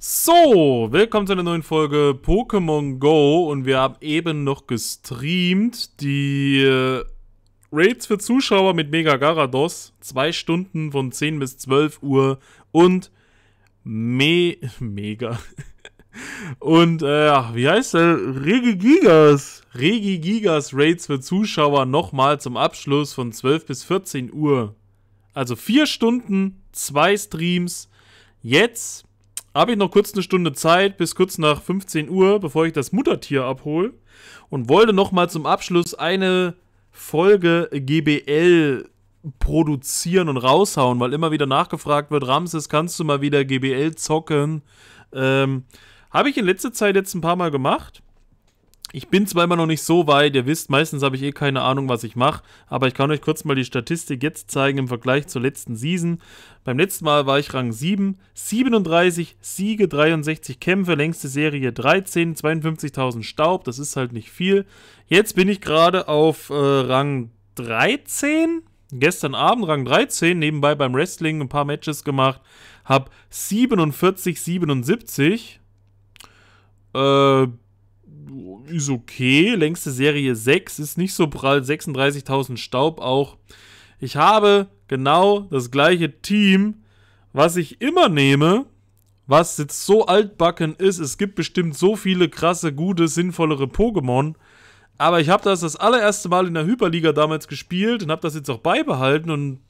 So, willkommen zu einer neuen Folge Pokémon Go und wir haben eben noch gestreamt die äh, Raids für Zuschauer mit Mega Garados, zwei Stunden von 10 bis 12 Uhr und Me Mega und äh, wie heißt der? Regigigas. Regigigas Raids für Zuschauer nochmal zum Abschluss von 12 bis 14 Uhr. Also vier Stunden, zwei Streams. Jetzt habe ich noch kurz eine Stunde Zeit bis kurz nach 15 Uhr, bevor ich das Muttertier abhole und wollte nochmal zum Abschluss eine Folge GBL produzieren und raushauen, weil immer wieder nachgefragt wird, Ramses, kannst du mal wieder GBL zocken? Ähm, habe ich in letzter Zeit jetzt ein paar Mal gemacht. Ich bin zwar immer noch nicht so weit, ihr wisst, meistens habe ich eh keine Ahnung, was ich mache, aber ich kann euch kurz mal die Statistik jetzt zeigen im Vergleich zur letzten Season. Beim letzten Mal war ich Rang 7, 37 Siege, 63 Kämpfe, längste Serie 13, 52.000 Staub, das ist halt nicht viel. Jetzt bin ich gerade auf äh, Rang 13, gestern Abend Rang 13, nebenbei beim Wrestling ein paar Matches gemacht, habe 47, 77, äh, ist okay. Längste Serie 6 ist nicht so prall. 36.000 Staub auch. Ich habe genau das gleiche Team, was ich immer nehme, was jetzt so altbacken ist. Es gibt bestimmt so viele krasse, gute, sinnvollere Pokémon. Aber ich habe das das allererste Mal in der Hyperliga damals gespielt und habe das jetzt auch beibehalten und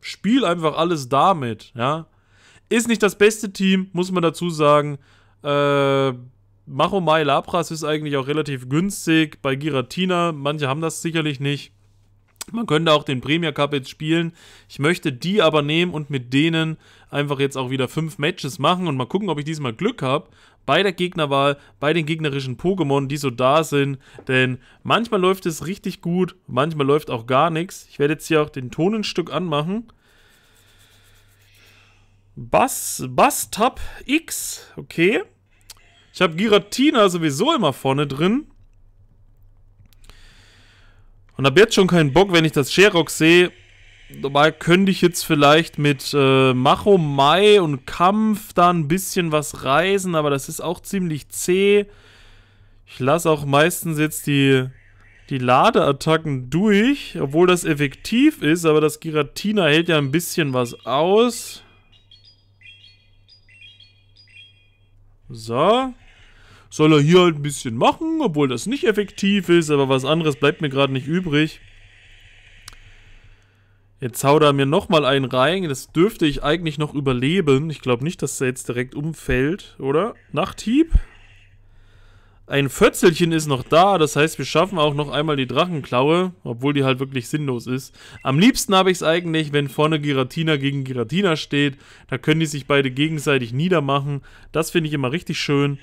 spiele einfach alles damit. Ja. Ist nicht das beste Team, muss man dazu sagen. Äh Maromai Labras ist eigentlich auch relativ günstig bei Giratina. Manche haben das sicherlich nicht. Man könnte auch den Premier Cup jetzt spielen. Ich möchte die aber nehmen und mit denen einfach jetzt auch wieder fünf Matches machen und mal gucken, ob ich diesmal Glück habe bei der Gegnerwahl, bei den gegnerischen Pokémon, die so da sind. Denn manchmal läuft es richtig gut, manchmal läuft auch gar nichts. Ich werde jetzt hier auch den Ton ein Stück anmachen. Bass, Bass Tab X, okay. Ich habe Giratina sowieso immer vorne drin. Und habe jetzt schon keinen Bock, wenn ich das Sherox sehe. Normal könnte ich jetzt vielleicht mit äh, Macho, Mai und Kampf da ein bisschen was reißen, aber das ist auch ziemlich zäh. Ich lasse auch meistens jetzt die, die Ladeattacken durch, obwohl das effektiv ist, aber das Giratina hält ja ein bisschen was aus. So soll er hier halt ein bisschen machen, obwohl das nicht effektiv ist, aber was anderes bleibt mir gerade nicht übrig. Jetzt haut er mir nochmal einen rein. Das dürfte ich eigentlich noch überleben. Ich glaube nicht, dass er jetzt direkt umfällt, oder? Nachthieb? Ein Fötzelchen ist noch da. Das heißt, wir schaffen auch noch einmal die Drachenklaue, obwohl die halt wirklich sinnlos ist. Am liebsten habe ich es eigentlich, wenn vorne Giratina gegen Giratina steht. Da können die sich beide gegenseitig niedermachen. Das finde ich immer richtig schön.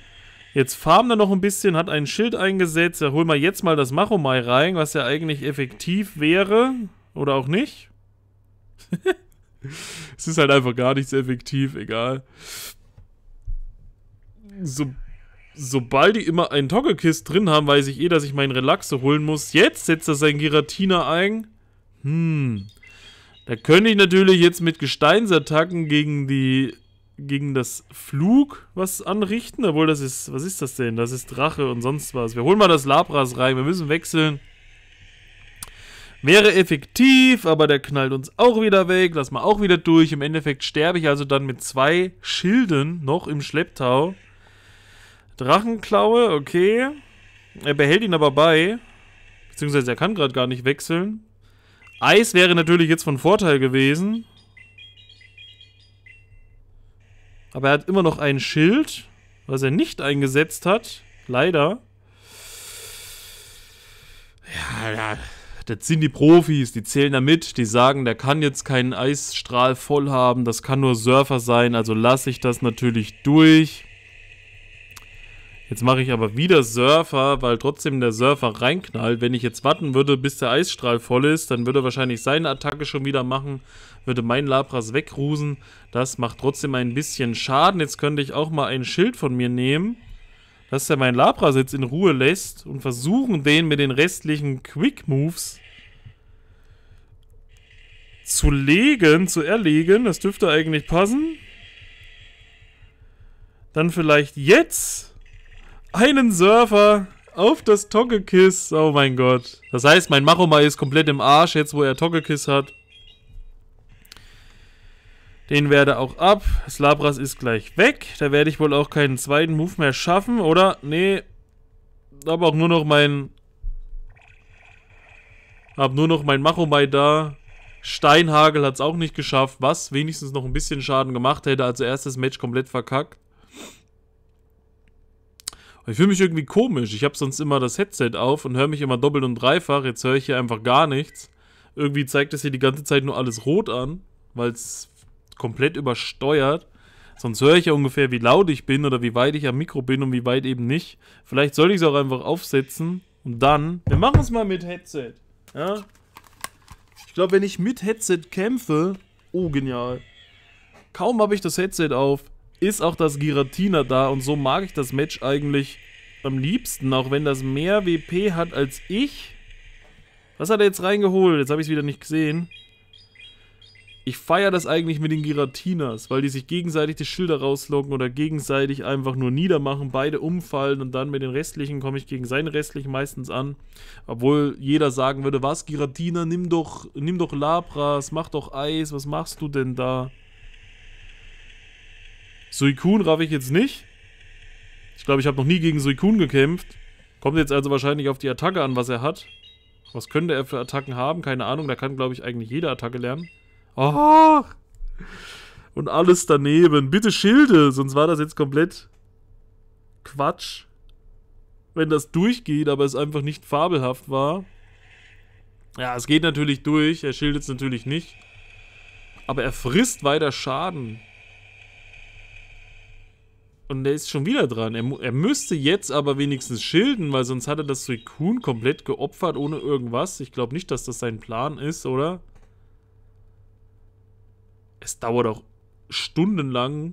Jetzt farmen er noch ein bisschen, hat ein Schild eingesetzt. Ja, hol mal jetzt mal das Machomai rein, was ja eigentlich effektiv wäre. Oder auch nicht. es ist halt einfach gar nichts effektiv, egal. So, sobald die immer einen Toggekist drin haben, weiß ich eh, dass ich meinen Relaxo holen muss. Jetzt setzt er sein Giratina ein. Hm. Da könnte ich natürlich jetzt mit Gesteinsattacken gegen die gegen das Flug was anrichten, obwohl das ist, was ist das denn? Das ist Drache und sonst was. Wir holen mal das Labras rein, wir müssen wechseln. Wäre effektiv, aber der knallt uns auch wieder weg, lass mal auch wieder durch. Im Endeffekt sterbe ich also dann mit zwei Schilden noch im Schlepptau. Drachenklaue, okay. Er behält ihn aber bei. Beziehungsweise er kann gerade gar nicht wechseln. Eis wäre natürlich jetzt von Vorteil gewesen. Aber er hat immer noch ein Schild, was er nicht eingesetzt hat. Leider. Ja, ja. Das sind die Profis, die zählen da mit, die sagen, der kann jetzt keinen Eisstrahl voll haben, das kann nur Surfer sein, also lasse ich das natürlich durch. Jetzt mache ich aber wieder Surfer, weil trotzdem der Surfer reinknallt. Wenn ich jetzt warten würde, bis der Eisstrahl voll ist, dann würde er wahrscheinlich seine Attacke schon wieder machen, würde mein Labras wegrusen. Das macht trotzdem ein bisschen Schaden. Jetzt könnte ich auch mal ein Schild von mir nehmen, dass er meinen Labras jetzt in Ruhe lässt und versuchen, den mit den restlichen Quick Moves zu legen, zu erlegen. Das dürfte eigentlich passen. Dann vielleicht jetzt einen Surfer auf das Togekiss. Oh mein Gott. Das heißt, mein Machomai ist komplett im Arsch, jetzt wo er Togekiss hat. Den werde auch ab. Slabras ist gleich weg. Da werde ich wohl auch keinen zweiten Move mehr schaffen, oder? Nee. Hab auch nur noch mein... Hab nur noch mein Machomai da. Steinhagel hat es auch nicht geschafft, was wenigstens noch ein bisschen Schaden gemacht hätte. Also erstes Match komplett verkackt ich fühle mich irgendwie komisch. Ich habe sonst immer das Headset auf und höre mich immer doppelt und dreifach. Jetzt höre ich hier einfach gar nichts. Irgendwie zeigt es hier die ganze Zeit nur alles rot an, weil es komplett übersteuert. Sonst höre ich ja ungefähr, wie laut ich bin oder wie weit ich am Mikro bin und wie weit eben nicht. Vielleicht soll ich es auch einfach aufsetzen und dann. Wir machen es mal mit Headset. Ja? Ich glaube, wenn ich mit Headset kämpfe. Oh, genial. Kaum habe ich das Headset auf, ist auch das Giratina da und so mag ich das Match eigentlich am liebsten, auch wenn das mehr WP hat als ich. Was hat er jetzt reingeholt? Jetzt habe ich es wieder nicht gesehen. Ich feiere das eigentlich mit den Giratinas, weil die sich gegenseitig die Schilder rauslocken oder gegenseitig einfach nur niedermachen, beide umfallen und dann mit den restlichen komme ich gegen seinen restlichen meistens an. Obwohl jeder sagen würde, was Giratina, nimm doch, nimm doch Labras, mach doch Eis, was machst du denn da? Suikun raff ich jetzt nicht. Ich glaube, ich habe noch nie gegen Suikun gekämpft. Kommt jetzt also wahrscheinlich auf die Attacke an, was er hat. Was könnte er für Attacken haben? Keine Ahnung. Da kann, glaube ich, eigentlich jede Attacke lernen. Oh! Und alles daneben. Bitte Schilde, sonst war das jetzt komplett Quatsch. Wenn das durchgeht, aber es einfach nicht fabelhaft war. Ja, es geht natürlich durch. Er schildet es natürlich nicht. Aber er frisst weiter Schaden. Und er ist schon wieder dran. Er, er, müsste jetzt aber wenigstens schilden, weil sonst hat er das Suicune komplett geopfert ohne irgendwas. Ich glaube nicht, dass das sein Plan ist, oder? Es dauert auch stundenlang,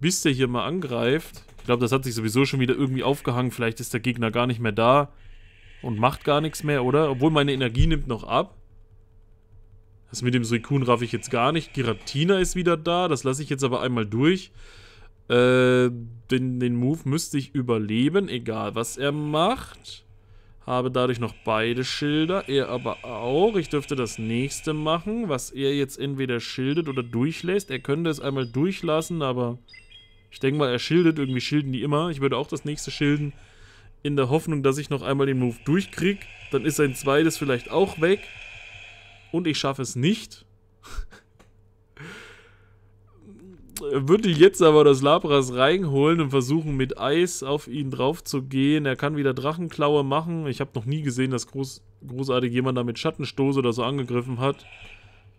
bis der hier mal angreift. Ich glaube, das hat sich sowieso schon wieder irgendwie aufgehangen. Vielleicht ist der Gegner gar nicht mehr da und macht gar nichts mehr, oder? Obwohl meine Energie nimmt noch ab. Das mit dem Suicune raff ich jetzt gar nicht. Giratina ist wieder da. Das lasse ich jetzt aber einmal durch. Äh, den, den Move müsste ich überleben, egal was er macht. Habe dadurch noch beide Schilder, er aber auch. Ich dürfte das nächste machen, was er jetzt entweder schildet oder durchlässt. Er könnte es einmal durchlassen, aber ich denke mal, er schildet. Irgendwie schilden die immer. Ich würde auch das nächste schilden, in der Hoffnung, dass ich noch einmal den Move durchkriege. Dann ist sein zweites vielleicht auch weg. Und ich schaffe es nicht. würde jetzt aber das Labras reinholen und versuchen mit Eis auf ihn drauf zu gehen. Er kann wieder Drachenklaue machen. Ich habe noch nie gesehen, dass groß, großartig jemand da mit Schattenstoß oder so angegriffen hat.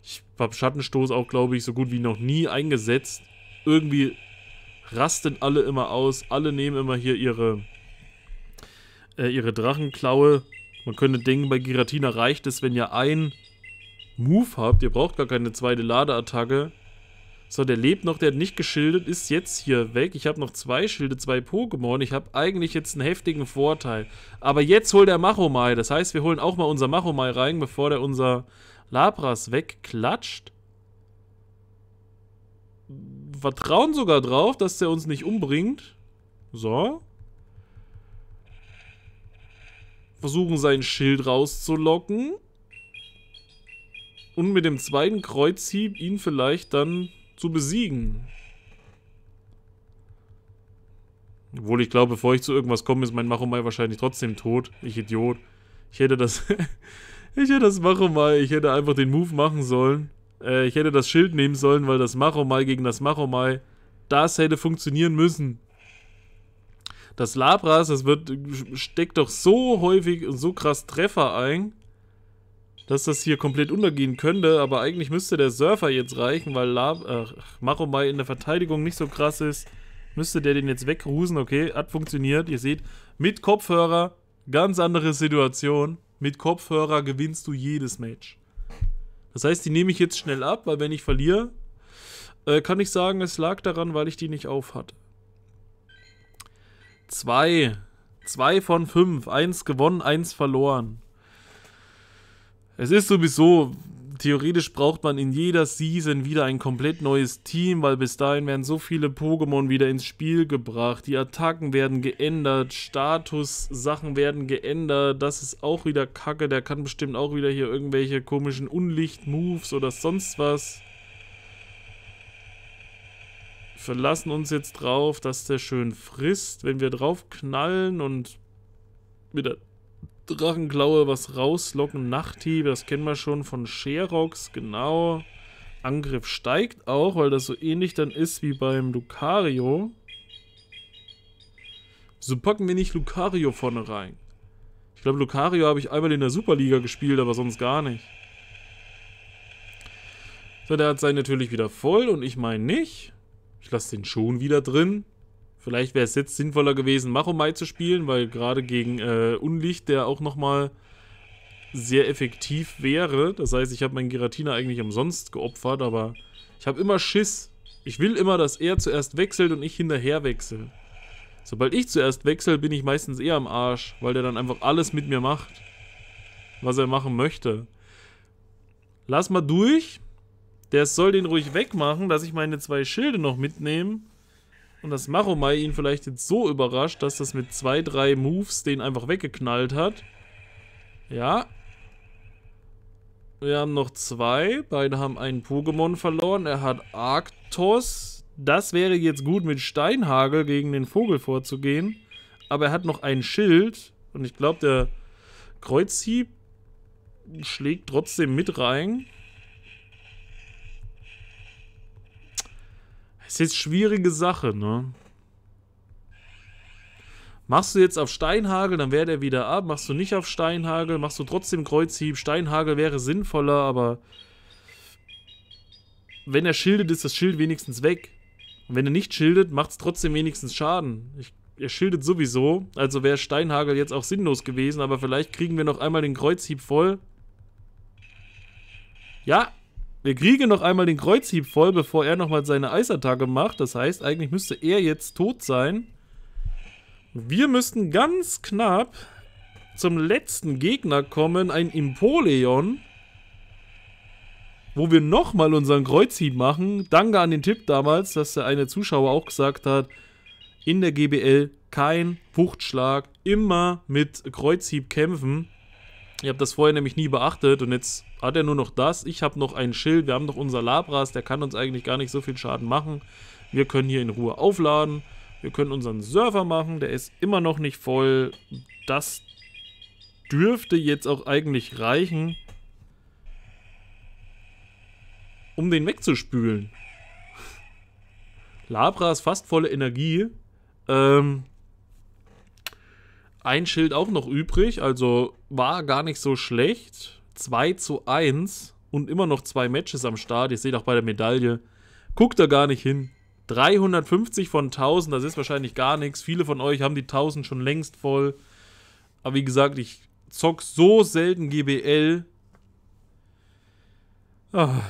Ich habe Schattenstoß auch, glaube ich, so gut wie noch nie eingesetzt. Irgendwie rasten alle immer aus. Alle nehmen immer hier ihre, äh, ihre Drachenklaue. Man könnte denken, bei Giratina reicht es, wenn ihr ein Move habt. Ihr braucht gar keine zweite Ladeattacke so, der lebt noch, der hat nicht geschildert ist jetzt hier weg. Ich habe noch zwei Schilde, zwei Pokémon. Ich habe eigentlich jetzt einen heftigen Vorteil. Aber jetzt holt er Machomai. Das heißt, wir holen auch mal unser Machomai rein, bevor der unser Labras wegklatscht. Vertrauen sogar drauf, dass der uns nicht umbringt. So. Versuchen, sein Schild rauszulocken. Und mit dem zweiten Kreuzhieb ihn vielleicht dann zu besiegen. Obwohl ich glaube, bevor ich zu irgendwas komme, ist mein Machomai wahrscheinlich trotzdem tot. Ich Idiot. Ich hätte das... ich hätte das Machomai... Ich hätte einfach den Move machen sollen. Äh, ich hätte das Schild nehmen sollen, weil das Machomai gegen das Machomai... Das hätte funktionieren müssen. Das Labras, das wird... Steckt doch so häufig und so krass Treffer ein dass das hier komplett untergehen könnte, aber eigentlich müsste der Surfer jetzt reichen, weil Maromai in der Verteidigung nicht so krass ist. Müsste der den jetzt wegrusen, okay, hat funktioniert, ihr seht, mit Kopfhörer, ganz andere Situation, mit Kopfhörer gewinnst du jedes Match. Das heißt, die nehme ich jetzt schnell ab, weil wenn ich verliere, äh, kann ich sagen, es lag daran, weil ich die nicht auf hatte. Zwei, zwei von fünf, eins gewonnen, eins verloren. Es ist sowieso, theoretisch braucht man in jeder Season wieder ein komplett neues Team, weil bis dahin werden so viele Pokémon wieder ins Spiel gebracht. Die Attacken werden geändert, Statussachen werden geändert. Das ist auch wieder Kacke. Der kann bestimmt auch wieder hier irgendwelche komischen Unlicht-Moves oder sonst was. Verlassen uns jetzt drauf, dass der schön frisst, wenn wir drauf knallen und mit der Drachenklaue, was rauslocken, Nachthiebe, das kennen wir schon von Sherox, genau. Angriff steigt auch, weil das so ähnlich dann ist wie beim Lucario. So packen wir nicht Lucario vorne rein. Ich glaube, Lucario habe ich einmal in der Superliga gespielt, aber sonst gar nicht. So, der hat sein natürlich wieder voll und ich meine nicht. Ich lasse den schon wieder drin. Vielleicht wäre es jetzt sinnvoller gewesen, Machomai zu spielen, weil gerade gegen äh, Unlicht, der auch nochmal sehr effektiv wäre. Das heißt, ich habe meinen Giratina eigentlich umsonst geopfert, aber ich habe immer Schiss. Ich will immer, dass er zuerst wechselt und ich hinterher wechsle. Sobald ich zuerst wechsle, bin ich meistens eher am Arsch, weil der dann einfach alles mit mir macht, was er machen möchte. Lass mal durch. Der soll den ruhig wegmachen, dass ich meine zwei Schilde noch mitnehme. Und dass Maromai ihn vielleicht jetzt so überrascht, dass das mit zwei, drei Moves den einfach weggeknallt hat. Ja. Wir haben noch zwei. Beide haben einen Pokémon verloren. Er hat Arktos. Das wäre jetzt gut mit Steinhagel gegen den Vogel vorzugehen. Aber er hat noch ein Schild. Und ich glaube, der Kreuzhieb schlägt trotzdem mit rein. Ist jetzt schwierige Sache, ne? Machst du jetzt auf Steinhagel, dann wäre der wieder ab. Machst du nicht auf Steinhagel, machst du trotzdem Kreuzhieb. Steinhagel wäre sinnvoller, aber wenn er schildet, ist das Schild wenigstens weg. Und wenn er nicht schildet, macht es trotzdem wenigstens Schaden. Ich, er schildet sowieso, also wäre Steinhagel jetzt auch sinnlos gewesen, aber vielleicht kriegen wir noch einmal den Kreuzhieb voll. Ja, wir kriegen noch einmal den Kreuzhieb voll, bevor er nochmal seine Eisattacke macht. Das heißt, eigentlich müsste er jetzt tot sein. Wir müssten ganz knapp zum letzten Gegner kommen, ein Impoleon, wo wir nochmal unseren Kreuzhieb machen. Danke an den Tipp damals, dass der eine Zuschauer auch gesagt hat, in der GBL kein Wuchtschlag, immer mit Kreuzhieb kämpfen. Ich habe das vorher nämlich nie beachtet und jetzt hat er nur noch das. Ich habe noch ein Schild, wir haben noch unser Labras, der kann uns eigentlich gar nicht so viel Schaden machen. Wir können hier in Ruhe aufladen. Wir können unseren Server machen, der ist immer noch nicht voll. Das dürfte jetzt auch eigentlich reichen, um den wegzuspülen. Labras, fast volle Energie. Ähm, ein Schild auch noch übrig, also war gar nicht so schlecht. 2 zu 1 und immer noch zwei Matches am Start. Ihr seht auch bei der Medaille. Guckt da gar nicht hin. 350 von 1000, das ist wahrscheinlich gar nichts. Viele von euch haben die 1000 schon längst voll. Aber wie gesagt, ich zock so selten GBL. Ach,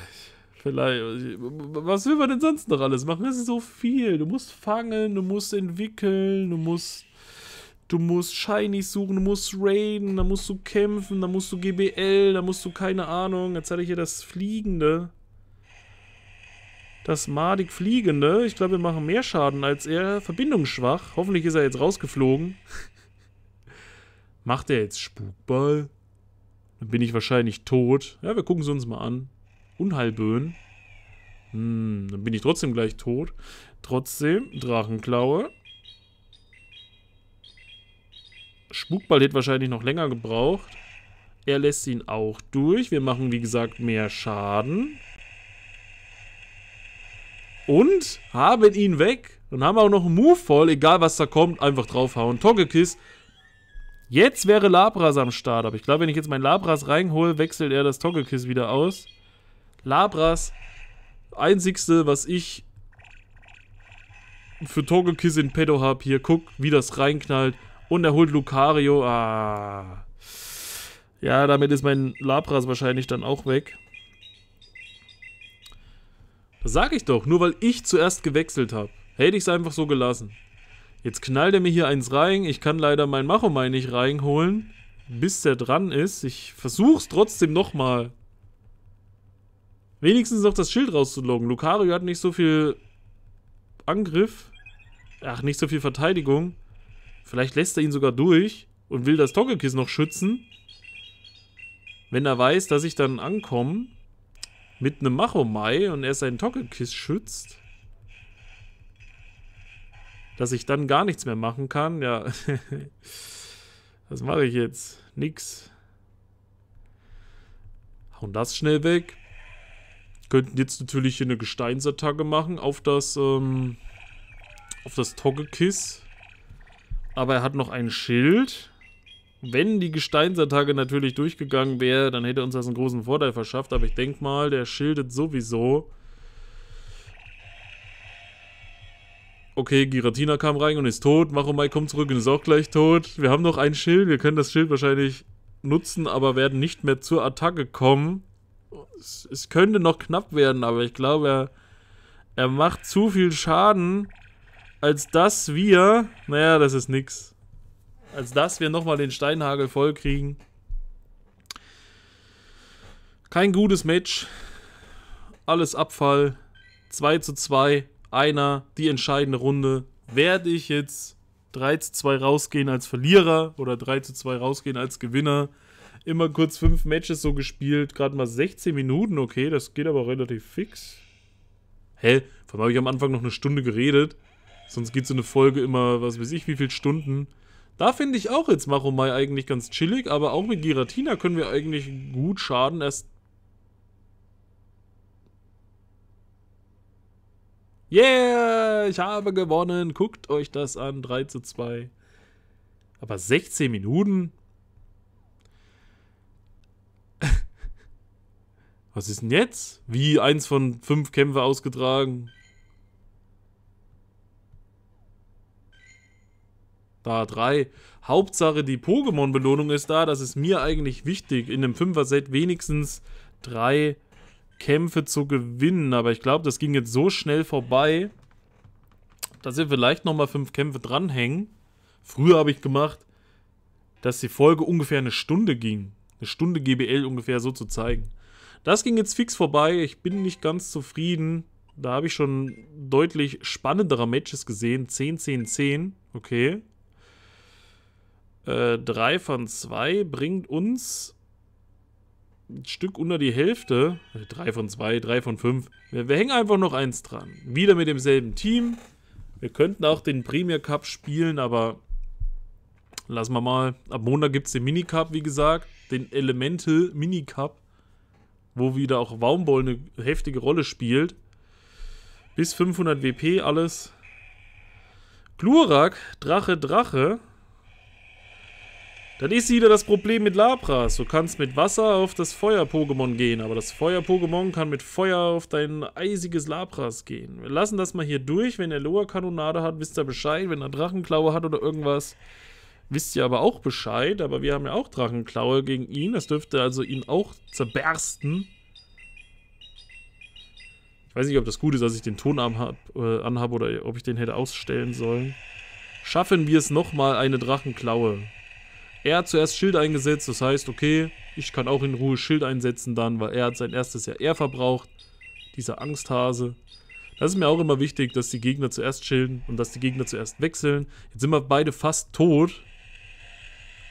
vielleicht. Was will man denn sonst noch alles machen? Das ist so viel. Du musst fangen, du musst entwickeln, du musst Du musst Shiny suchen, du musst raiden, da musst du kämpfen, da musst du GBL, da musst du keine Ahnung. Jetzt hatte ich hier das Fliegende. Das madig Fliegende. Ich glaube, wir machen mehr Schaden als er. Verbindungsschwach. Hoffentlich ist er jetzt rausgeflogen. Macht er jetzt Spukball? Dann bin ich wahrscheinlich tot. Ja, wir gucken sie uns mal an. Unheilböen. Hm, dann bin ich trotzdem gleich tot. Trotzdem, Drachenklaue. Spukball hätte wahrscheinlich noch länger gebraucht. Er lässt ihn auch durch. Wir machen, wie gesagt, mehr Schaden. Und haben ihn weg. Dann haben wir auch noch einen Move voll. Egal, was da kommt, einfach draufhauen. Togekiss. Jetzt wäre Labras am Start. Aber ich glaube, wenn ich jetzt meinen Labras reinhole, wechselt er das Togekiss wieder aus. Labras. Einzigste, was ich für Togekiss in Pedo habe. Hier, guck, wie das reinknallt. Und er holt Lucario. Ah. Ja, damit ist mein Labras wahrscheinlich dann auch weg. Das sag ich doch, nur weil ich zuerst gewechselt habe. Hätte ich es einfach so gelassen. Jetzt knallt er mir hier eins rein. Ich kann leider mein Machomai nicht reinholen, bis der dran ist. Ich versuch's trotzdem nochmal. Wenigstens noch das Schild rauszuloggen. Lucario hat nicht so viel Angriff. Ach, nicht so viel Verteidigung. Vielleicht lässt er ihn sogar durch und will das Togekiss noch schützen. Wenn er weiß, dass ich dann ankomme mit einem Machomai und er seinen Togekiss schützt. Dass ich dann gar nichts mehr machen kann. Ja, was mache ich jetzt? Nix. Hauen das schnell weg. Könnten jetzt natürlich hier eine Gesteinsattacke machen auf das, ähm, auf das Togekiss. Aber er hat noch ein Schild. Wenn die Gesteinsattacke natürlich durchgegangen wäre, dann hätte uns das einen großen Vorteil verschafft. Aber ich denke mal, der schildet sowieso. Okay, Giratina kam rein und ist tot. Machomai kommt zurück und ist auch gleich tot. Wir haben noch ein Schild. Wir können das Schild wahrscheinlich nutzen, aber werden nicht mehr zur Attacke kommen. Es, es könnte noch knapp werden, aber ich glaube, er, er macht zu viel Schaden als dass wir, naja, das ist nix, als dass wir nochmal den Steinhagel vollkriegen. Kein gutes Match. Alles Abfall. 2 zu 2. Einer, die entscheidende Runde. Werde ich jetzt 3 zu 2 rausgehen als Verlierer oder 3 zu 2 rausgehen als Gewinner? Immer kurz fünf Matches so gespielt. Gerade mal 16 Minuten. Okay, das geht aber relativ fix. Hä? Von habe ich am Anfang noch eine Stunde geredet. Sonst geht so eine Folge immer, was weiß ich, wie viele Stunden. Da finde ich auch jetzt Maromai eigentlich ganz chillig, aber auch mit Giratina können wir eigentlich gut Schaden erst. Yeah, ich habe gewonnen. Guckt euch das an. 3 zu 2. Aber 16 Minuten? Was ist denn jetzt? Wie eins von fünf Kämpfe ausgetragen? Da, drei. Hauptsache, die Pokémon-Belohnung ist da. Das ist mir eigentlich wichtig, in einem Fünfer-Set wenigstens drei Kämpfe zu gewinnen. Aber ich glaube, das ging jetzt so schnell vorbei, dass wir vielleicht nochmal fünf Kämpfe dranhängen. Früher habe ich gemacht, dass die Folge ungefähr eine Stunde ging. Eine Stunde GBL ungefähr so zu zeigen. Das ging jetzt fix vorbei. Ich bin nicht ganz zufrieden. Da habe ich schon deutlich spannendere Matches gesehen. 10, 10, 10. Okay. 3 äh, von 2 bringt uns ein Stück unter die Hälfte. 3 äh, von 2, 3 von 5. Wir, wir hängen einfach noch eins dran. Wieder mit demselben Team. Wir könnten auch den Premier Cup spielen, aber lassen wir mal. Ab Montag gibt es den Minicup, wie gesagt. Den Elemental Minicup, wo wieder auch Baumboll eine heftige Rolle spielt. Bis 500 WP alles. Glurak, Drache, Drache. Dann ist wieder das Problem mit Lapras. Du kannst mit Wasser auf das Feuer-Pokémon gehen, aber das Feuer-Pokémon kann mit Feuer auf dein eisiges Lapras gehen. Wir lassen das mal hier durch. Wenn er Loa-Kanonade hat, wisst ihr Bescheid. Wenn er Drachenklaue hat oder irgendwas, wisst ihr aber auch Bescheid. Aber wir haben ja auch Drachenklaue gegen ihn. Das dürfte also ihn auch zerbersten. Ich weiß nicht, ob das gut ist, dass ich den Ton äh, anhabe oder ob ich den hätte ausstellen sollen. Schaffen wir es nochmal eine Drachenklaue. Er hat zuerst Schild eingesetzt, das heißt, okay, ich kann auch in Ruhe Schild einsetzen dann, weil er hat sein erstes Jahr eher verbraucht. Dieser Angsthase. Das ist mir auch immer wichtig, dass die Gegner zuerst schilden und dass die Gegner zuerst wechseln. Jetzt sind wir beide fast tot.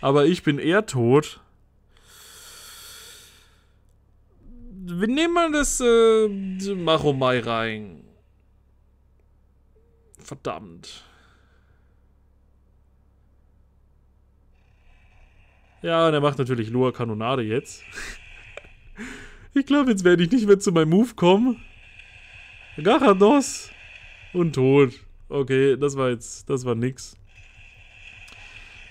Aber ich bin eher tot. Wir nehmen mal das äh, Maromai rein. Verdammt. Ja, und er macht natürlich Loa Kanonade jetzt. ich glaube, jetzt werde ich nicht mehr zu meinem Move kommen. Garados. Und tot. Okay, das war jetzt, das war nix.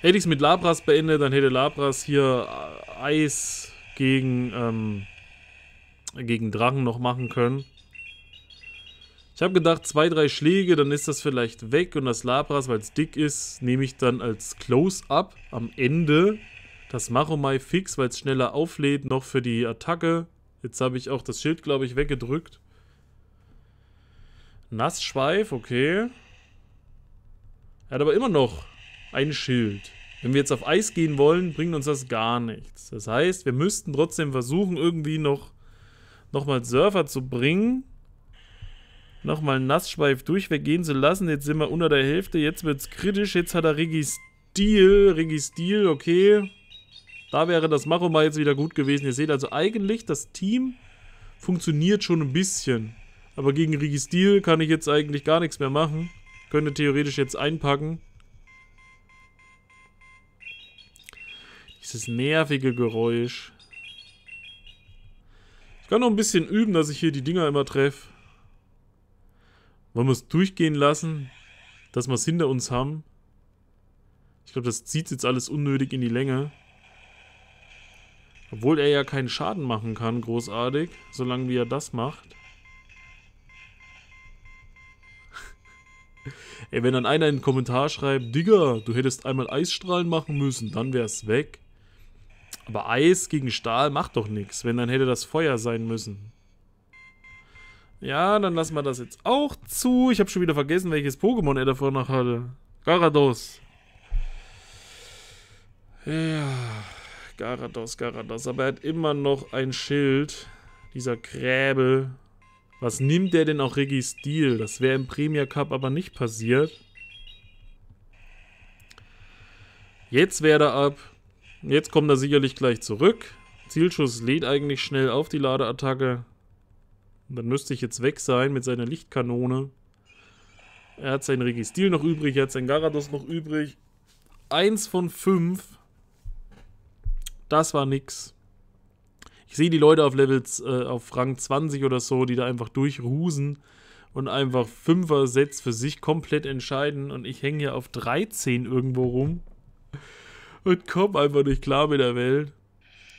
Hätte ich es mit Labras beendet, dann hätte Labras hier äh, Eis gegen, ähm, gegen Drachen noch machen können. Ich habe gedacht, zwei, drei Schläge, dann ist das vielleicht weg und das Labras, weil es dick ist, nehme ich dann als Close-Up am Ende das Maromai Fix, weil es schneller auflädt, noch für die Attacke. Jetzt habe ich auch das Schild, glaube ich, weggedrückt. Nassschweif, okay. Er hat aber immer noch ein Schild. Wenn wir jetzt auf Eis gehen wollen, bringt uns das gar nichts. Das heißt, wir müssten trotzdem versuchen, irgendwie noch nochmal Surfer zu bringen. Nochmal Nassschweif durchweg gehen zu lassen. Jetzt sind wir unter der Hälfte. Jetzt wird es kritisch. Jetzt hat er Registil. Registil, okay. Da wäre das Macho mal jetzt wieder gut gewesen. Ihr seht also eigentlich, das Team funktioniert schon ein bisschen. Aber gegen Registil kann ich jetzt eigentlich gar nichts mehr machen. Könnte theoretisch jetzt einpacken. Dieses nervige Geräusch. Ich kann noch ein bisschen üben, dass ich hier die Dinger immer treffe. Man muss durchgehen lassen, dass wir es hinter uns haben? Ich glaube, das zieht jetzt alles unnötig in die Länge. Obwohl er ja keinen Schaden machen kann, großartig, solange wie er das macht. Ey, wenn dann einer in den Kommentar schreibt, Digga, du hättest einmal Eisstrahlen machen müssen, dann wär's weg. Aber Eis gegen Stahl macht doch nichts, wenn dann hätte das Feuer sein müssen. Ja, dann lassen wir das jetzt auch zu. Ich habe schon wieder vergessen, welches Pokémon er davor noch hatte. Garados. Ja. Garados, Garados. Aber er hat immer noch ein Schild. Dieser Gräbel. Was nimmt der denn auch Regis Stil? Das wäre im Premier Cup aber nicht passiert. Jetzt wäre er ab. Jetzt kommt er sicherlich gleich zurück. Zielschuss lädt eigentlich schnell auf die Ladeattacke. Und Dann müsste ich jetzt weg sein mit seiner Lichtkanone. Er hat seinen Registil noch übrig, er hat seinen Garados noch übrig. Eins von fünf. Das war nix. Ich sehe die Leute auf Levels, äh, auf Rang 20 oder so, die da einfach durchrusen und einfach Fünfer-Sets für sich komplett entscheiden und ich hänge hier auf 13 irgendwo rum und komme einfach nicht klar mit der Welt.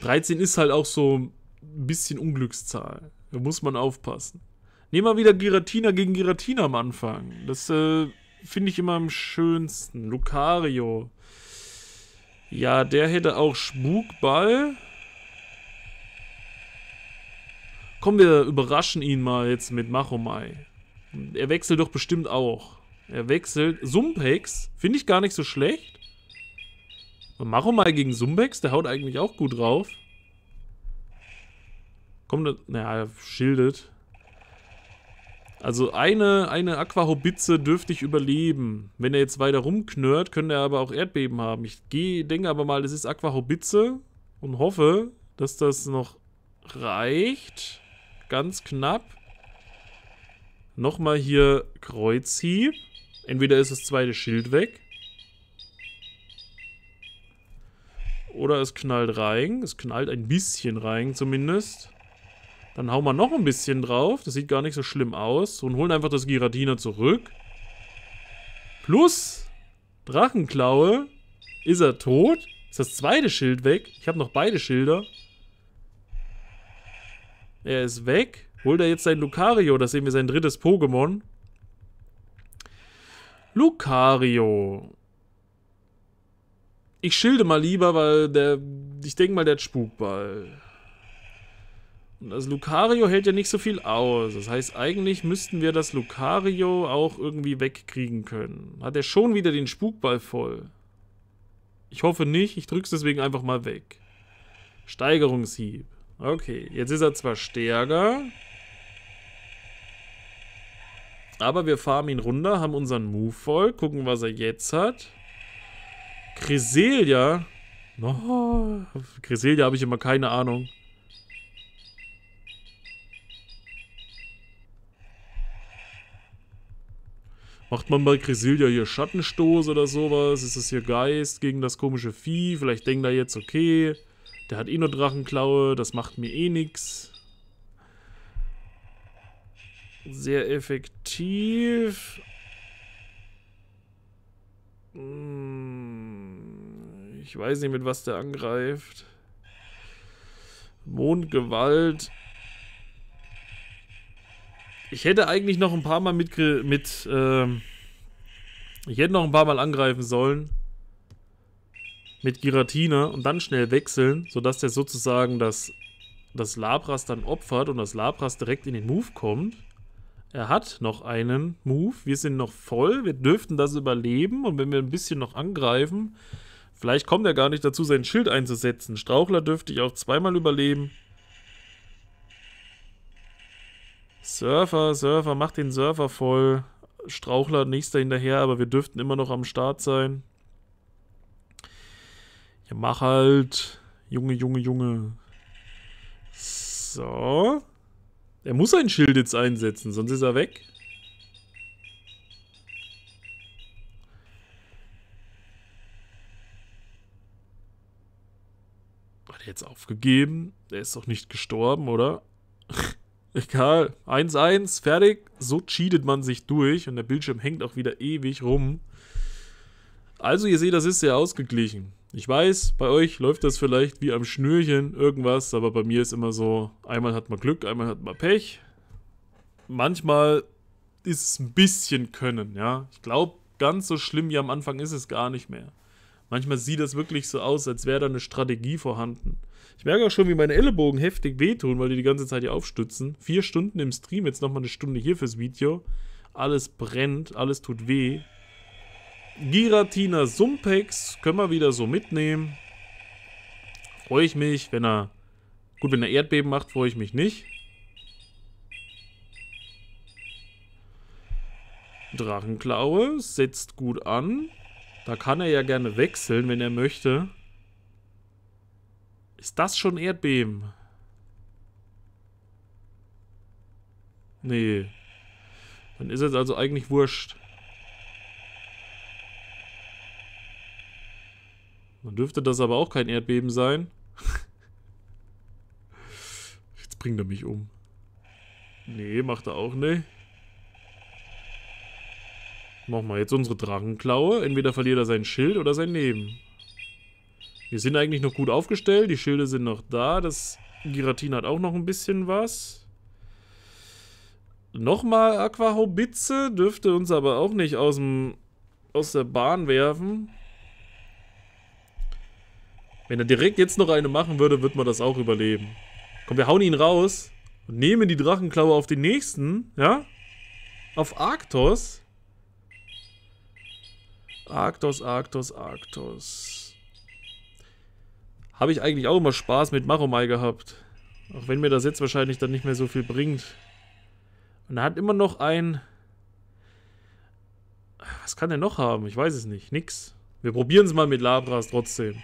13 ist halt auch so ein bisschen Unglückszahl. Da muss man aufpassen. Nehmen wir wieder Giratina gegen Giratina am Anfang. Das äh, finde ich immer am schönsten. Lucario. Ja, der hätte auch Spukball. Komm, wir überraschen ihn mal jetzt mit Machomai. Er wechselt doch bestimmt auch. Er wechselt Sumpex. Finde ich gar nicht so schlecht. Machomai gegen Sumpex, der haut eigentlich auch gut drauf. Kommt, naja, schildet. Also eine, eine Aquahobitze dürfte ich überleben. Wenn er jetzt weiter rumknurrt, könnte er aber auch Erdbeben haben. Ich gehe, denke aber mal, es ist Aquahobitze und hoffe, dass das noch reicht. Ganz knapp. Nochmal hier Kreuzhieb. Entweder ist das zweite Schild weg. Oder es knallt rein. Es knallt ein bisschen rein zumindest. Dann hauen wir noch ein bisschen drauf. Das sieht gar nicht so schlimm aus. Und holen einfach das Giratina zurück. Plus Drachenklaue. Ist er tot? Ist das zweite Schild weg? Ich habe noch beide Schilder. Er ist weg. Holt er jetzt sein Lucario? Das sehen wir sein drittes Pokémon. Lucario. Ich schilde mal lieber, weil der... Ich denke mal, der hat Spukball. Und das Lucario hält ja nicht so viel aus. Das heißt, eigentlich müssten wir das Lucario auch irgendwie wegkriegen können. Hat er schon wieder den Spukball voll? Ich hoffe nicht. Ich drück's deswegen einfach mal weg. Steigerungshieb. Okay, jetzt ist er zwar stärker. Aber wir farmen ihn runter, haben unseren Move voll. Gucken, was er jetzt hat. Cresselia. Oh, Cresselia habe ich immer keine Ahnung. Macht man bei Crisilia hier Schattenstoß oder sowas? Ist das hier Geist gegen das komische Vieh? Vielleicht denkt er jetzt, okay, der hat eh nur Drachenklaue, das macht mir eh nichts. Sehr effektiv. Hm, ich weiß nicht, mit was der angreift. Mondgewalt ich hätte eigentlich noch ein paar Mal mit. mit ähm, ich hätte noch ein paar Mal angreifen sollen. Mit Giratina und dann schnell wechseln, sodass der sozusagen das, das Labras dann opfert und das Labras direkt in den Move kommt. Er hat noch einen Move. Wir sind noch voll. Wir dürften das überleben. Und wenn wir ein bisschen noch angreifen, vielleicht kommt er gar nicht dazu, sein Schild einzusetzen. Strauchler dürfte ich auch zweimal überleben. Surfer, Surfer, mach den Surfer voll. Strauchler, nächster hinterher, aber wir dürften immer noch am Start sein. Ja, mach halt. Junge, Junge, Junge. So. Er muss ein Schild jetzt einsetzen, sonst ist er weg. Hat er jetzt aufgegeben? Er ist doch nicht gestorben, oder? Egal, 1-1, fertig. So cheatet man sich durch und der Bildschirm hängt auch wieder ewig rum. Also ihr seht, das ist sehr ausgeglichen. Ich weiß, bei euch läuft das vielleicht wie am Schnürchen irgendwas, aber bei mir ist immer so, einmal hat man Glück, einmal hat man Pech. Manchmal ist es ein bisschen Können, ja. Ich glaube, ganz so schlimm wie am Anfang ist es gar nicht mehr. Manchmal sieht das wirklich so aus, als wäre da eine Strategie vorhanden. Ich merke auch schon, wie meine Ellenbogen heftig wehtun, weil die die ganze Zeit hier aufstützen. Vier Stunden im Stream, jetzt nochmal eine Stunde hier fürs Video. Alles brennt, alles tut weh. Giratina Sumpex können wir wieder so mitnehmen. Freue ich mich, wenn er... Gut, wenn er Erdbeben macht, freue ich mich nicht. Drachenklaue setzt gut an. Da kann er ja gerne wechseln, wenn er möchte. Ist das schon Erdbeben? Nee. Dann ist es also eigentlich wurscht. Dann dürfte das aber auch kein Erdbeben sein. Jetzt bringt er mich um. Nee, macht er auch nicht. Machen wir jetzt unsere Drachenklaue. Entweder verliert er sein Schild oder sein Leben. Wir sind eigentlich noch gut aufgestellt. Die Schilde sind noch da. Das Giratin hat auch noch ein bisschen was. Nochmal Aquahobitze. Dürfte uns aber auch nicht aus, dem, aus der Bahn werfen. Wenn er direkt jetzt noch eine machen würde, wird man das auch überleben. Komm, wir hauen ihn raus und nehmen die Drachenklaue auf den nächsten, ja? Auf Arktos. Arktos, Arktos, Arktos. Habe ich eigentlich auch immer Spaß mit Maromai gehabt. Auch wenn mir das jetzt wahrscheinlich dann nicht mehr so viel bringt. Und er hat immer noch ein... Was kann er noch haben? Ich weiß es nicht. Nix. Wir probieren es mal mit Labras trotzdem.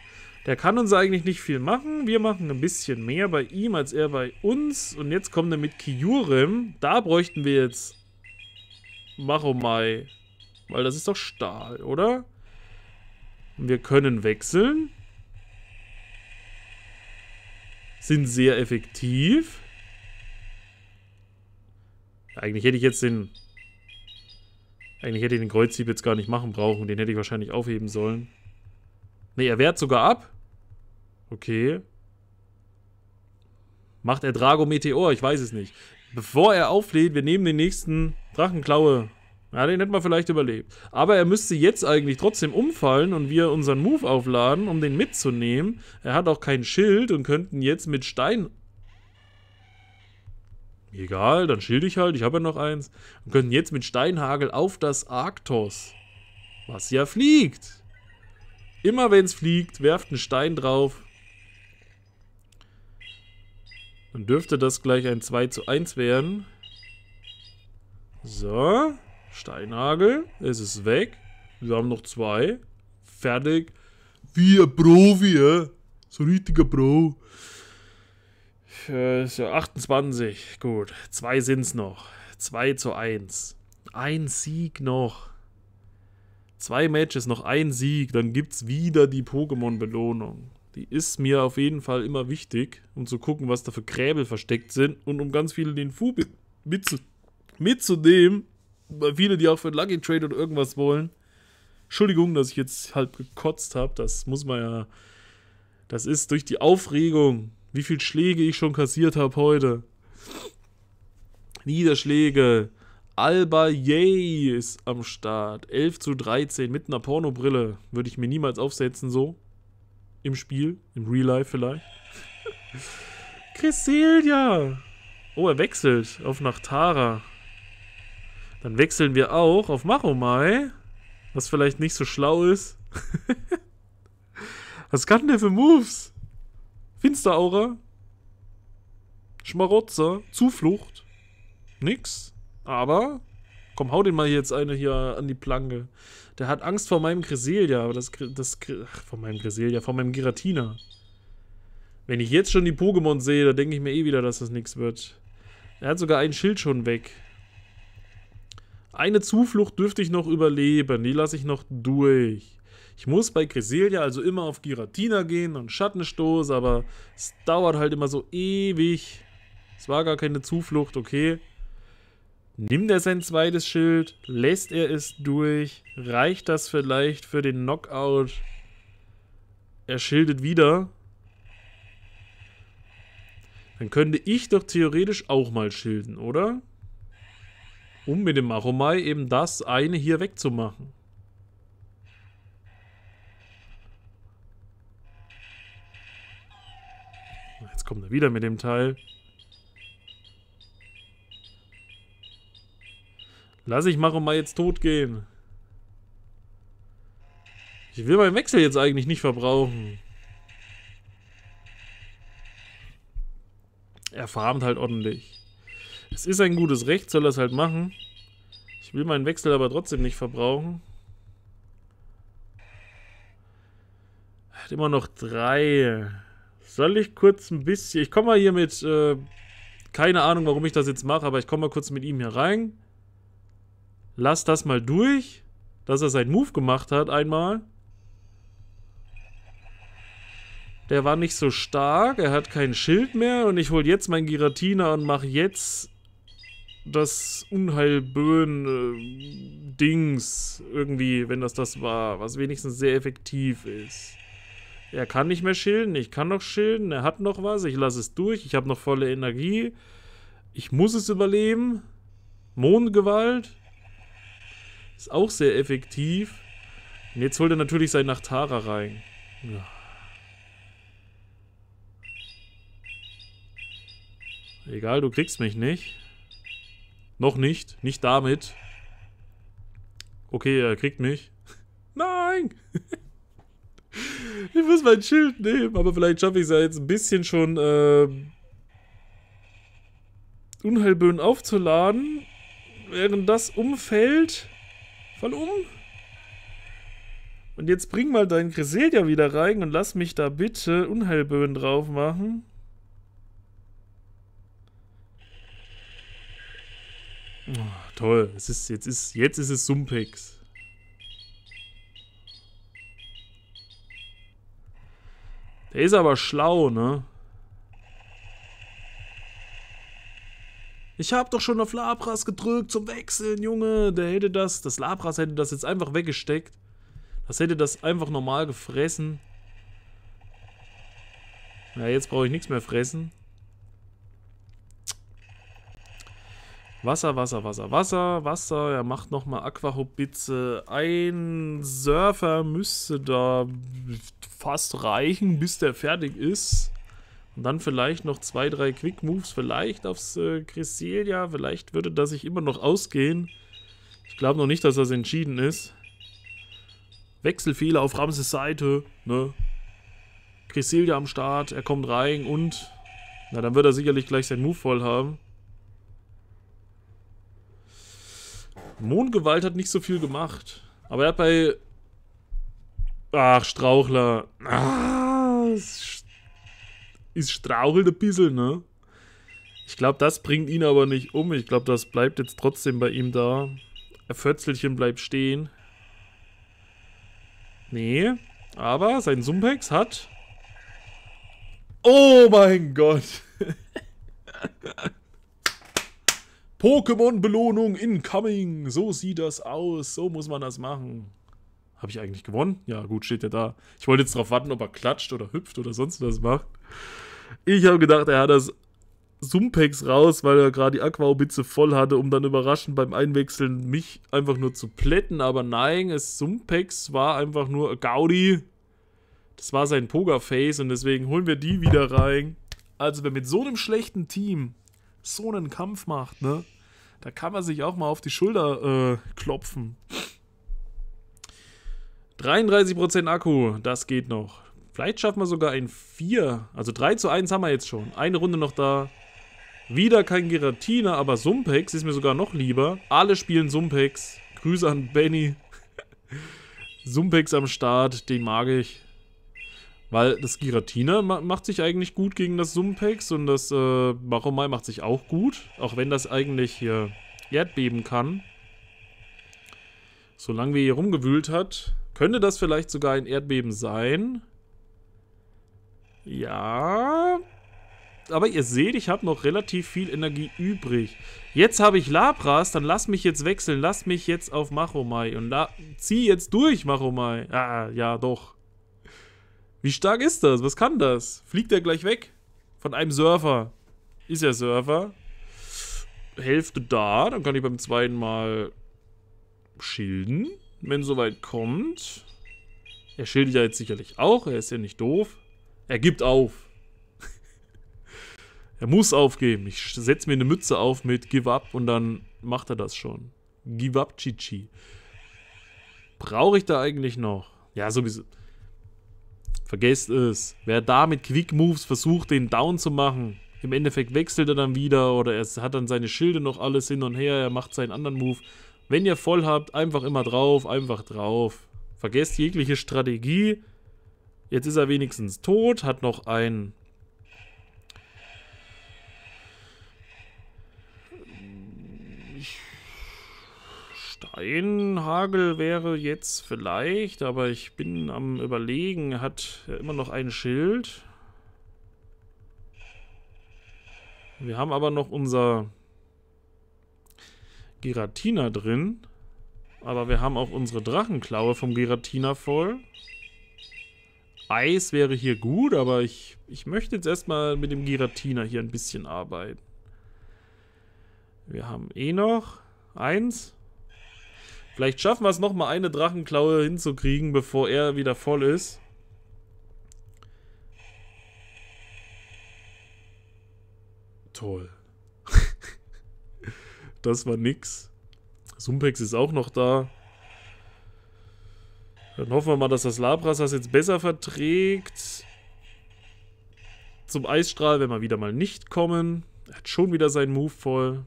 Der kann uns eigentlich nicht viel machen. Wir machen ein bisschen mehr bei ihm, als er bei uns. Und jetzt kommt er mit Kyurem. Da bräuchten wir jetzt Maromai. Weil das ist doch Stahl, oder? Und wir können wechseln. sind sehr effektiv. Eigentlich hätte ich jetzt den... Eigentlich hätte ich den Kreuzhieb jetzt gar nicht machen brauchen. Den hätte ich wahrscheinlich aufheben sollen. Ne, er wehrt sogar ab. Okay. Macht er Drago Meteor? Ich weiß es nicht. Bevor er auflädt, wir nehmen den nächsten Drachenklaue ja, den hätten wir vielleicht überlebt. Aber er müsste jetzt eigentlich trotzdem umfallen und wir unseren Move aufladen, um den mitzunehmen. Er hat auch kein Schild und könnten jetzt mit Stein... Egal, dann schild ich halt, ich habe ja noch eins. Und könnten jetzt mit Steinhagel auf das Arktos. Was ja fliegt. Immer wenn es fliegt, werft einen Stein drauf. Dann dürfte das gleich ein 2 zu 1 werden. So. Steinhagel, es ist weg. Wir haben noch zwei. Fertig. Wie ein Profi, ja. So ein richtiger Bro. ist ja 28. Gut. Zwei sind's noch. 2 zu 1. Ein Sieg noch. Zwei Matches, noch ein Sieg. Dann gibt's wieder die Pokémon-Belohnung. Die ist mir auf jeden Fall immer wichtig, um zu gucken, was da für Gräbel versteckt sind und um ganz viele den Fu mitzunehmen, viele, die auch für einen Lucky Trade oder irgendwas wollen. Entschuldigung, dass ich jetzt halt gekotzt habe. Das muss man ja. Das ist durch die Aufregung, wie viele Schläge ich schon kassiert habe heute. Niederschläge. Alba Yay ist am Start. 11 zu 13 mit einer Pornobrille. Würde ich mir niemals aufsetzen, so. Im Spiel, im Real Life vielleicht. Cresselia. Oh, er wechselt auf nach Tara. Dann wechseln wir auch auf Machomai, was vielleicht nicht so schlau ist. was kann der für Moves? Finsteraura, Schmarotzer, Zuflucht, nix. Aber, komm, hau den mal jetzt eine hier an die Planke. Der hat Angst vor meinem Griselia. das, das, ach, vor meinem Griselia. vor meinem Giratina. Wenn ich jetzt schon die Pokémon sehe, da denke ich mir eh wieder, dass das nichts wird. Er hat sogar ein Schild schon weg. Eine Zuflucht dürfte ich noch überleben, die lasse ich noch durch. Ich muss bei Cresselia also immer auf Giratina gehen und Schattenstoß, aber es dauert halt immer so ewig. Es war gar keine Zuflucht, okay. Nimmt er sein zweites Schild? Lässt er es durch? Reicht das vielleicht für den Knockout? Er schildet wieder. Dann könnte ich doch theoretisch auch mal schilden, oder? Um mit dem Achomai eben das eine hier wegzumachen. Ah, jetzt kommt er wieder mit dem Teil. Lass ich Maromai jetzt tot gehen. Ich will meinen Wechsel jetzt eigentlich nicht verbrauchen. Er farmt halt ordentlich. Es ist ein gutes Recht, soll er es halt machen. Ich will meinen Wechsel aber trotzdem nicht verbrauchen. Hat immer noch drei. Soll ich kurz ein bisschen... Ich komme mal hier mit... Äh, keine Ahnung, warum ich das jetzt mache, aber ich komme mal kurz mit ihm hier rein. Lass das mal durch, dass er seinen Move gemacht hat einmal. Der war nicht so stark, er hat kein Schild mehr und ich hole jetzt meinen Giratina und mache jetzt das unheilböen äh, Dings irgendwie, wenn das das war, was wenigstens sehr effektiv ist. Er kann nicht mehr schilden, ich kann noch schilden, er hat noch was, ich lasse es durch, ich habe noch volle Energie. Ich muss es überleben. Mondgewalt ist auch sehr effektiv. Und jetzt holt er natürlich sein Nachtara rein. Ja. Egal, du kriegst mich nicht. Noch nicht. Nicht damit. Okay, er kriegt mich. Nein! ich muss mein Schild nehmen, aber vielleicht schaffe ich es ja jetzt ein bisschen schon äh, Unheilböen aufzuladen. Während das umfällt. Fall um. Und jetzt bring mal deinen Griselia wieder rein und lass mich da bitte Unheilböen drauf machen. Oh, toll, es ist, jetzt, ist, jetzt ist es Sumpix. Der ist aber schlau, ne? Ich hab doch schon auf Labras gedrückt zum Wechseln, Junge. Der hätte das, das Labras hätte das jetzt einfach weggesteckt. Das hätte das einfach normal gefressen. Ja, jetzt brauche ich nichts mehr fressen. Wasser, Wasser, Wasser, Wasser, Wasser. Er macht nochmal Aquahubitze. Ein Surfer müsste da fast reichen, bis der fertig ist. Und dann vielleicht noch zwei, drei Quick Moves, vielleicht aufs äh, Cresselia. Vielleicht würde das sich immer noch ausgehen. Ich glaube noch nicht, dass das entschieden ist. Wechselfehler auf Ramses Seite, ne? Cresselia am Start, er kommt rein und... Na, dann wird er sicherlich gleich seinen Move voll haben. Mondgewalt hat nicht so viel gemacht. Aber er hat bei... Ach, Strauchler. Ah, es strauchelt ein bisschen, ne? Ich glaube, das bringt ihn aber nicht um. Ich glaube, das bleibt jetzt trotzdem bei ihm da. Ein Fötzelchen bleibt stehen. Nee, aber sein Sumpex hat... Oh mein Gott! Pokémon-Belohnung incoming. So sieht das aus. So muss man das machen. Habe ich eigentlich gewonnen? Ja, gut, steht er da. Ich wollte jetzt darauf warten, ob er klatscht oder hüpft oder sonst was macht. Ich habe gedacht, er hat das Sumpex raus, weil er gerade die Aquaubitze voll hatte, um dann überraschend beim Einwechseln mich einfach nur zu plätten. Aber nein, es Sumpex war einfach nur Gaudi. Das war sein Pokerface und deswegen holen wir die wieder rein. Also, wenn mit so einem schlechten Team so einen Kampf macht, ne? Da kann man sich auch mal auf die Schulter äh, klopfen. 33% Akku, das geht noch. Vielleicht schaffen wir sogar ein 4. Also 3 zu 1 haben wir jetzt schon. Eine Runde noch da. Wieder kein Giratina, aber Sumpex ist mir sogar noch lieber. Alle spielen Sumpex. Grüße an Benny. Sumpex am Start, den mag ich. Weil das Giratina macht sich eigentlich gut gegen das Sumpex und das äh, Maromai macht sich auch gut. Auch wenn das eigentlich hier Erdbeben kann. Solange wir hier rumgewühlt hat, könnte das vielleicht sogar ein Erdbeben sein. Ja. Aber ihr seht, ich habe noch relativ viel Energie übrig. Jetzt habe ich Labras, dann lass mich jetzt wechseln. Lass mich jetzt auf Machomai und zieh jetzt durch, Machomai. Ah, ja, doch. Wie stark ist das? Was kann das? Fliegt er gleich weg? Von einem Surfer. Ist ja Surfer. Hälfte da, dann kann ich beim zweiten Mal schilden, wenn es soweit kommt. Er schildert ja jetzt sicherlich auch, er ist ja nicht doof. Er gibt auf. er muss aufgeben. Ich setze mir eine Mütze auf mit Give Up und dann macht er das schon. Give Up Chichi. Brauche ich da eigentlich noch? Ja, sowieso. Vergesst es. Wer da mit Quick Moves versucht, den down zu machen, im Endeffekt wechselt er dann wieder oder er hat dann seine Schilde noch alles hin und her, er macht seinen anderen Move. Wenn ihr voll habt, einfach immer drauf, einfach drauf. Vergesst jegliche Strategie. Jetzt ist er wenigstens tot, hat noch ein Ein Hagel wäre jetzt vielleicht, aber ich bin am überlegen. Er hat immer noch ein Schild. Wir haben aber noch unser Giratina drin. Aber wir haben auch unsere Drachenklaue vom Giratina voll. Eis wäre hier gut, aber ich, ich möchte jetzt erstmal mit dem Giratina hier ein bisschen arbeiten. Wir haben eh noch eins. Vielleicht schaffen wir es nochmal eine Drachenklaue hinzukriegen, bevor er wieder voll ist. Toll. das war nix. Sumpex ist auch noch da. Dann hoffen wir mal, dass das Labras das jetzt besser verträgt. Zum Eisstrahl werden wir wieder mal nicht kommen. Er hat schon wieder seinen Move voll.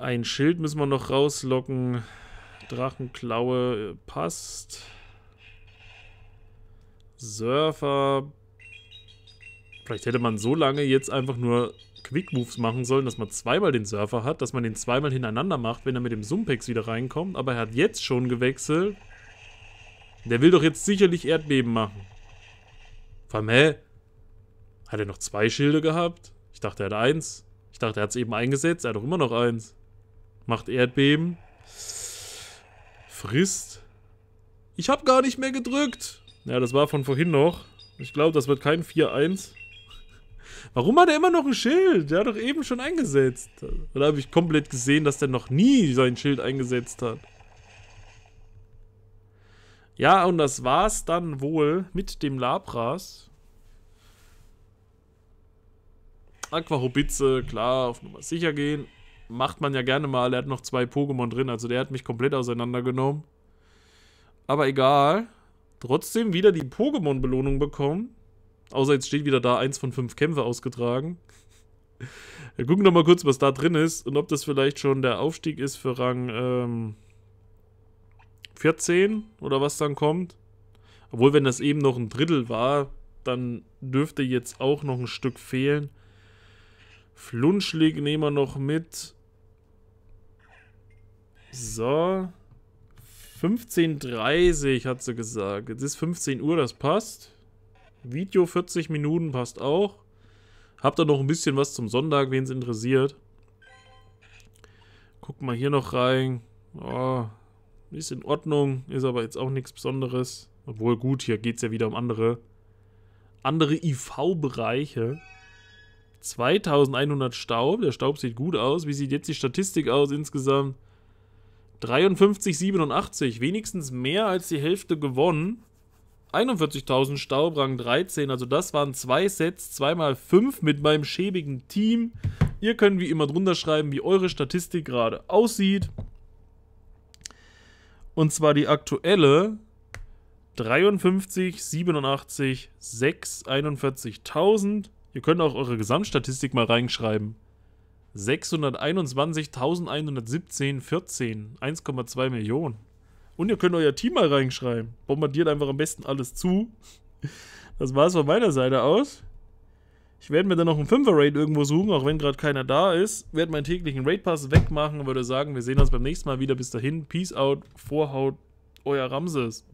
Ein Schild müssen wir noch rauslocken. Drachenklaue äh, passt. Surfer. Vielleicht hätte man so lange jetzt einfach nur Quick Moves machen sollen, dass man zweimal den Surfer hat, dass man den zweimal hintereinander macht, wenn er mit dem Sumpex wieder reinkommt. Aber er hat jetzt schon gewechselt. Der will doch jetzt sicherlich Erdbeben machen. Vor allem, hä? Hat er noch zwei Schilde gehabt? Ich dachte, er hat eins. Ich dachte, er hat es eben eingesetzt. Er hat doch immer noch eins. Macht Erdbeben. Frisst. Ich habe gar nicht mehr gedrückt. Ja, das war von vorhin noch. Ich glaube, das wird kein 4-1. Warum hat er immer noch ein Schild? Der hat doch eben schon eingesetzt. Oder habe ich komplett gesehen, dass der noch nie sein Schild eingesetzt hat? Ja, und das war's dann wohl mit dem Labras. Aquahobitze, klar, auf Nummer sicher gehen macht man ja gerne mal. Er hat noch zwei Pokémon drin, also der hat mich komplett auseinandergenommen. Aber egal. Trotzdem wieder die Pokémon-Belohnung bekommen. Außer jetzt steht wieder da eins von fünf Kämpfe ausgetragen. Wir gucken noch mal kurz, was da drin ist und ob das vielleicht schon der Aufstieg ist für Rang ähm, 14 oder was dann kommt. Obwohl, wenn das eben noch ein Drittel war, dann dürfte jetzt auch noch ein Stück fehlen. Flunschlig nehmen wir noch mit. So. 15.30 Uhr hat sie gesagt. Es ist 15 Uhr, das passt. Video 40 Minuten passt auch. Habt ihr noch ein bisschen was zum Sonntag, wen es interessiert. Guck mal hier noch rein. Oh, ist in Ordnung, ist aber jetzt auch nichts Besonderes. Obwohl gut, hier geht es ja wieder um andere, andere IV-Bereiche. 2100 Staub, der Staub sieht gut aus. Wie sieht jetzt die Statistik aus insgesamt? 53,87, wenigstens mehr als die Hälfte gewonnen. 41.000 Staub, Rang 13. Also das waren zwei Sets, zweimal fünf mit meinem schäbigen Team. Ihr könnt wie immer drunter schreiben, wie eure Statistik gerade aussieht. Und zwar die aktuelle 53, 87, 6, 41.000. Ihr könnt auch eure Gesamtstatistik mal reinschreiben. 621.117, 1,2 Millionen. Und ihr könnt euer Team mal reinschreiben. Bombardiert einfach am besten alles zu. Das war es von meiner Seite aus. Ich werde mir dann noch einen 5er-Raid irgendwo suchen, auch wenn gerade keiner da ist. Werde meinen täglichen Raid-Pass wegmachen und würde sagen, wir sehen uns beim nächsten Mal wieder. Bis dahin, Peace out, Vorhaut, euer Ramses.